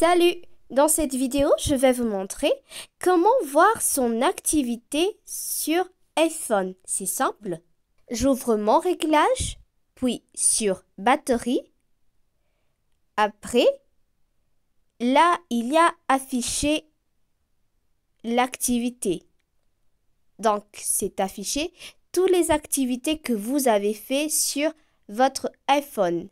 Salut Dans cette vidéo, je vais vous montrer comment voir son activité sur iPhone. C'est simple. J'ouvre mon réglage, puis sur batterie. Après, là, il y a affiché l'activité. Donc, c'est affiché toutes les activités que vous avez fait sur votre iPhone.